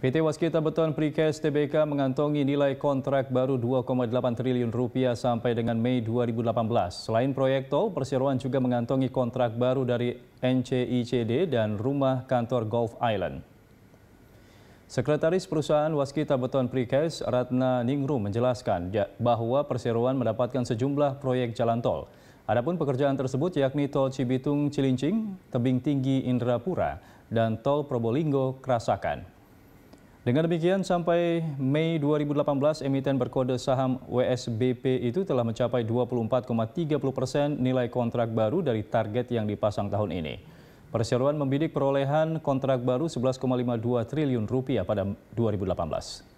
PT Waskita Beton Prikes TBK mengantongi nilai kontrak baru 2,8 triliun rupiah sampai dengan Mei 2018. Selain proyek tol, perseroan juga mengantongi kontrak baru dari NCICD dan rumah kantor Gulf Island. Sekretaris Perusahaan Waskita Beton Prikes Ratna Ningru menjelaskan ya, bahwa perseroan mendapatkan sejumlah proyek jalan tol. Adapun pekerjaan tersebut yakni tol Cibitung Cilincing, Tebing Tinggi Indrapura, dan tol Probolinggo Kerasakan. Dengan demikian, sampai Mei 2018, emiten berkode saham WSBP itu telah mencapai 24,30 persen nilai kontrak baru dari target yang dipasang tahun ini. Perseroan membidik perolehan kontrak baru 11,52 triliun rupiah pada 2018.